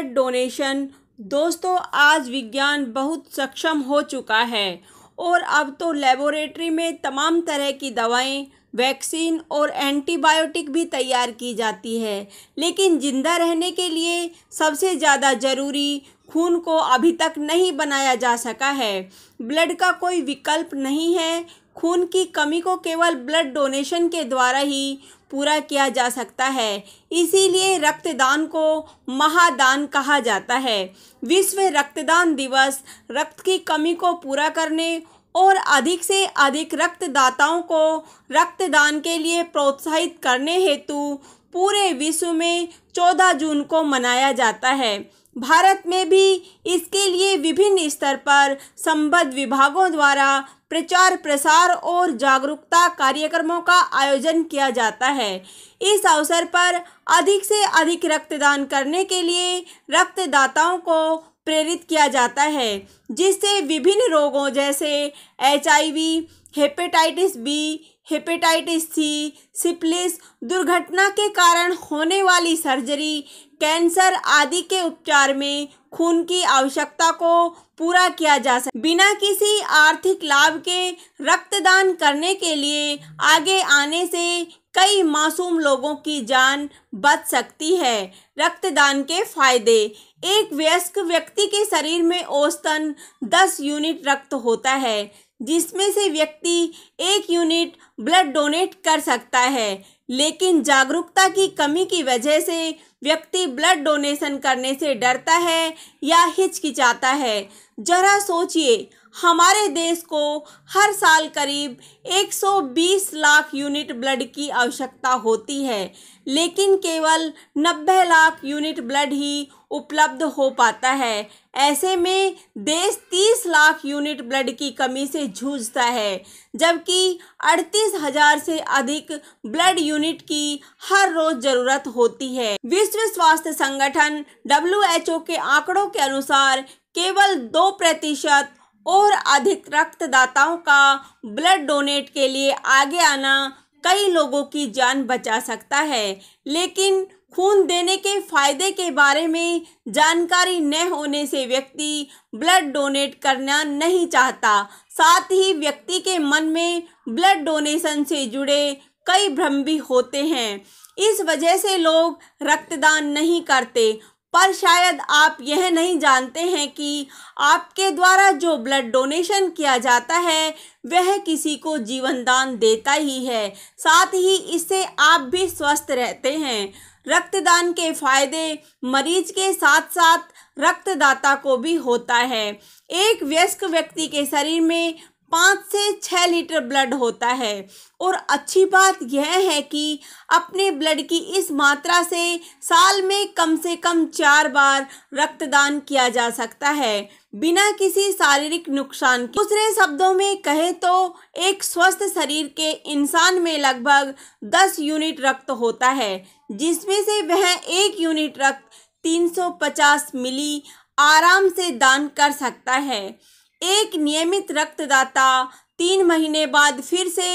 blood donation दोस्तों आज विज्ञान बहुत सक्षम हो चुका है और अब तो लेबोरेटरी में तमाम तरह की दवाएं वैक्सीन और एंटीबायोटिक भी तैयार की जाती है लेकिन ज़िंदा रहने के लिए सबसे ज़्यादा ज़रूरी खून को अभी तक नहीं बनाया जा सका है ब्लड का कोई विकल्प नहीं है खून की कमी को केवल ब्लड डोनेशन के द्वारा ही पूरा किया जा सकता है इसीलिए रक्तदान को महादान कहा जाता है विश्व रक्तदान दिवस रक्त की कमी को पूरा करने और अधिक से अधिक रक्तदाताओं को रक्तदान के लिए प्रोत्साहित करने हेतु पूरे विश्व में 14 जून को मनाया जाता है भारत में भी इसके लिए विभिन्न स्तर पर संबद्ध विभागों द्वारा प्रचार प्रसार और जागरूकता कार्यक्रमों का आयोजन किया जाता है इस अवसर पर अधिक से अधिक रक्तदान करने के लिए रक्तदाताओं को प्रेरित किया जाता है जिससे विभिन्न रोगों जैसे H hepatitis B hepatitis C syphilis दुर्घटना के कारण होने वाली सर्जरी कैंसर आदि के उपचार में खून की आवश्यकता को पूरा किया जा सके बिना किसी आर्थिक लाभ के रक्तदान करने के लिए आगे आने से कई मासूम लोगों की जान बच सकती है रक्तदान के फायदे एक वयस्क व्यक्ति के शरीर में औसतन 10 यूनिट रक्त होता है जिसमें से व्यक्ति एक यूनिट ब्लड डोनेट कर सकता है लेकिन जागरूकता की कमी की वजह से व्यक्ति ब्लड डोनेशन करने से डरता है या हिचकिचाता है जरा सोचिए हमारे देश को हर साल करीब 120 लाख यूनिट ब्लड की आवश्यकता होती है लेकिन केवल 90 लाख यूनिट ब्लड ही उपलब्ध हो पाता है ऐसे में देश 30 लाख यूनिट ब्लड की कमी से जूझता है जबकि अड़तीस हजार से अधिक ब्लड यूनिट की हर रोज जरूरत होती है विश्व स्वास्थ्य संगठन डब्ल्यू के आंकड़ों के अनुसार केवल दो प्रतिशत और अधिक रक्तदाताओं का ब्लड डोनेट के लिए आगे आना कई लोगों की जान बचा सकता है लेकिन खून देने के फायदे के बारे में जानकारी न होने से व्यक्ति ब्लड डोनेट करना नहीं चाहता साथ ही व्यक्ति के मन में ब्लड डोनेशन से जुड़े कई भ्रम भी होते हैं इस वजह से लोग रक्तदान नहीं करते पर शायद आप यह नहीं जानते हैं कि आपके द्वारा जो ब्लड डोनेशन किया जाता है वह किसी को जीवन दान देता ही है साथ ही इससे आप भी स्वस्थ रहते हैं रक्तदान के फायदे मरीज के साथ साथ रक्तदाता को भी होता है एक व्यस्क व्यक्ति के शरीर में पाँच से छः लीटर ब्लड होता है और अच्छी बात यह है कि अपने ब्लड की इस मात्रा से साल में कम से कम चार बार रक्तदान किया जा सकता है बिना किसी शारीरिक नुकसान के दूसरे शब्दों में कहें तो एक स्वस्थ शरीर के इंसान में लगभग दस यूनिट रक्त होता है जिसमें से वह एक यूनिट रक्त 350 मिली आराम से दान कर सकता है एक नियमित रक्तदाता तीन महीने बाद फिर से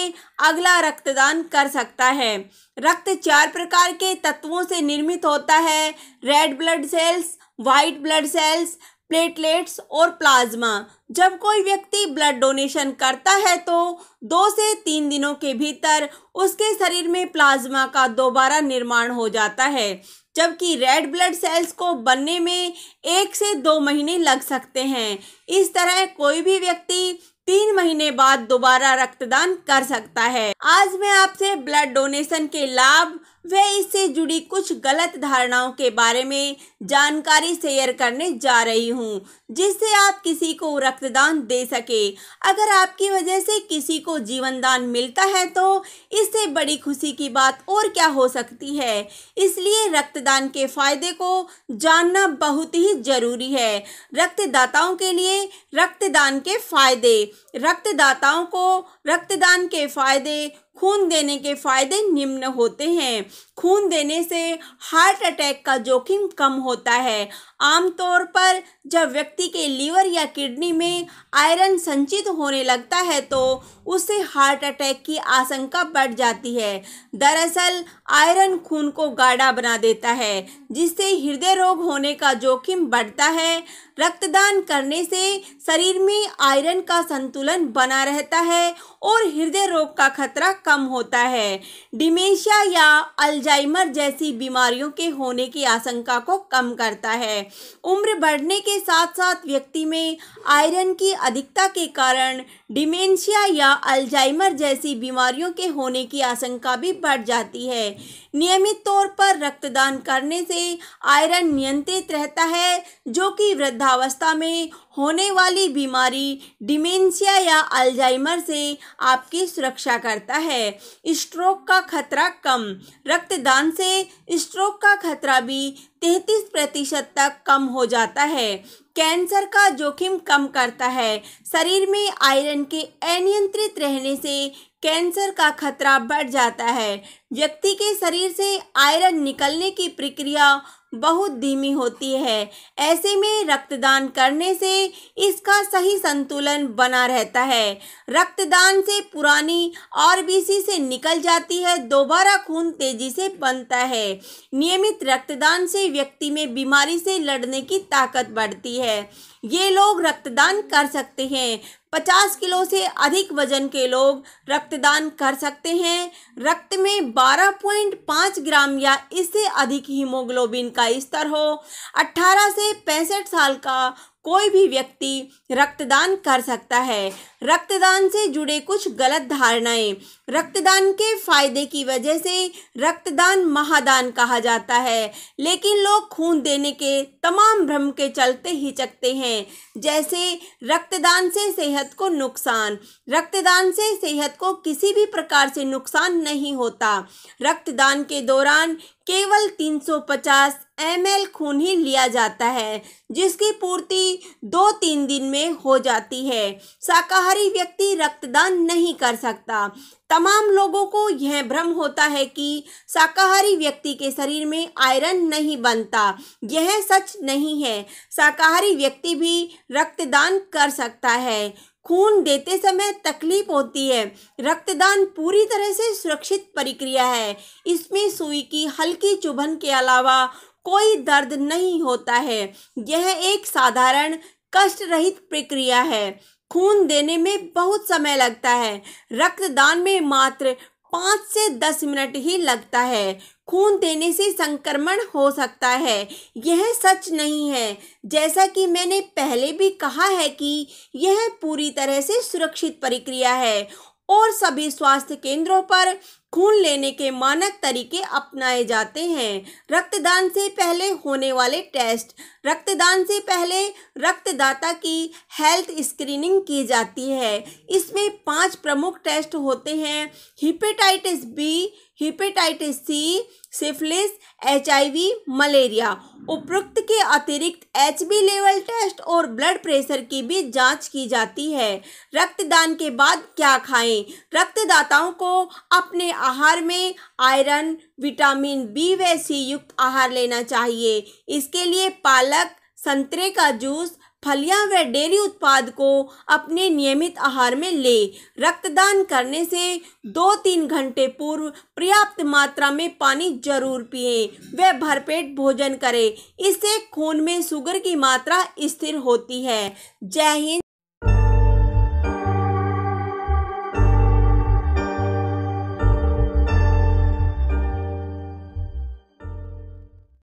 अगला रक्तदान कर सकता है रक्त चार प्रकार के तत्वों से निर्मित होता है red blood cells white blood cells platelets और प्लाज्मा जब कोई व्यक्ति ब्लड डोनेशन करता है तो दो से तीन दिनों के भीतर उसके शरीर में प्लाज्मा का दोबारा निर्माण हो जाता है जबकि रेड ब्लड सेल्स को बनने में एक से दो महीने लग सकते हैं इस तरह कोई भी व्यक्ति तीन महीने बाद दोबारा रक्तदान कर सकता है आज मैं आपसे ब्लड डोनेशन के लाभ वह इससे जुड़ी कुछ गलत धारणाओं के बारे में जानकारी शेयर करने जा रही हूँ जिससे आप किसी को रक्तदान दे सके अगर आपकी वजह से किसी को जीवनदान मिलता है तो इससे बड़ी खुशी की बात और क्या हो सकती है इसलिए रक्तदान के फायदे को जानना बहुत ही जरूरी है रक्तदाताओं के लिए रक्तदान के फायदे रक्तदाताओं को रक्तदान के फायदे खून देने के फायदे निम्न होते हैं खून देने से हार्ट अटैक का जोखिम कम होता है आमतौर पर जब व्यक्ति के लीवर या किडनी में आयरन संचित होने लगता है तो उससे हार्ट अटैक की आशंका बढ़ जाती है दरअसल आयरन खून को गाढ़ा बना देता है जिससे हृदय रोग होने का जोखिम बढ़ता है रक्तदान करने से शरीर में आयरन का संतुलन बना रहता है और हृदय रोग का खतरा कम होता है डिमेंशिया या अल्जाइमर जैसी बीमारियों के होने की आशंका को कम करता है उम्र बढ़ने के साथ साथ व्यक्ति में आयरन की अधिकता के कारण डिमेंशिया या अल्जाइमर जैसी बीमारियों के होने की आशंका भी बढ़ जाती है नियमित तौर पर रक्तदान करने से आयरन नियंत्रित रहता है जो कि वृद्धावस्था में होने वाली बीमारी डिमेंशिया या अल्जाइमर से आपकी सुरक्षा करता है स्ट्रोक का खतरा कम रक्तदान से स्ट्रोक का खतरा भी तैतीस प्रतिशत तक कम हो जाता है कैंसर का जोखिम कम करता है शरीर में आयरन के अनियंत्रित रहने से कैंसर का खतरा बढ़ जाता है व्यक्ति के शरीर से आयरन निकलने की प्रक्रिया बहुत धीमी होती है ऐसे में रक्तदान करने से इसका सही संतुलन बना रहता है रक्तदान से पुरानी आरबीसी से निकल जाती है दोबारा खून तेजी से बनता है नियमित रक्तदान से व्यक्ति में बीमारी से लड़ने की ताकत बढ़ती है ये लोग रक्तदान कर सकते हैं 50 किलो से अधिक वजन के लोग रक्तदान कर सकते हैं रक्त में 12.5 ग्राम या इससे अधिक हीमोग्लोबिन का स्तर हो 18 से पैंसठ साल का कोई भी व्यक्ति रक्तदान कर सकता है रक्तदान से जुड़े कुछ गलत धारणाएं रक्तदान के फायदे की वजह से रक्तदान महादान कहा जाता है लेकिन लोग खून देने के तमाम भ्रम के चलते हिचकते हैं जैसे रक्तदान से सेहत को नुकसान रक्तदान से सेहत को किसी भी प्रकार से नुकसान नहीं होता रक्तदान के दौरान केवल 350 एमएल खून ही लिया जाता है जिसकी पूर्ति दो तीन दिन में हो जाती है शाकाहारी व्यक्ति रक्तदान नहीं कर सकता तमाम लोगों को यह भ्रम होता है कि शाकाहारी व्यक्ति के शरीर में आयरन नहीं बनता यह सच नहीं है शाकाहारी व्यक्ति भी रक्तदान कर सकता है खून देते समय तकलीफ होती है रक्तदान पूरी तरह से सुरक्षित प्रक्रिया है इसमें सुई की हल्की चुभन के अलावा कोई दर्द नहीं होता है यह एक साधारण कष्ट रहित प्रक्रिया है खून देने में बहुत समय लगता है रक्तदान में मात्र पाँच से दस मिनट ही लगता है खून देने से संक्रमण हो सकता है यह सच नहीं है जैसा कि मैंने पहले भी कहा है कि यह पूरी तरह से सुरक्षित प्रक्रिया है और सभी स्वास्थ्य केंद्रों पर खून लेने के मानक तरीके अपनाए जाते हैं रक्तदान से पहले होने वाले टेस्ट रक्तदान से पहले रक्तदाता की हेल्थ स्क्रीनिंग की जाती है इसमें पांच प्रमुख टेस्ट होते हैं hepatitis B hepatitis C syphilis HIV malaria उपरोक्त के अतिरिक्त एच बी लेवल टेस्ट और ब्लड प्रेशर की भी जांच की जाती है रक्तदान के बाद क्या खाएं रक्तदाताओं को अपने आहार में आयरन विटामिन बी व सी युक्त आहार लेना चाहिए इसके लिए पालक संतरे का जूस फलियां व डेयरी उत्पाद को अपने नियमित आहार में ले रक्तदान करने से दो तीन घंटे पूर्व पर्याप्त मात्रा में पानी जरूर पिए व भरपेट भोजन करें इससे खून में शुगर की मात्रा स्थिर होती है जय हिंद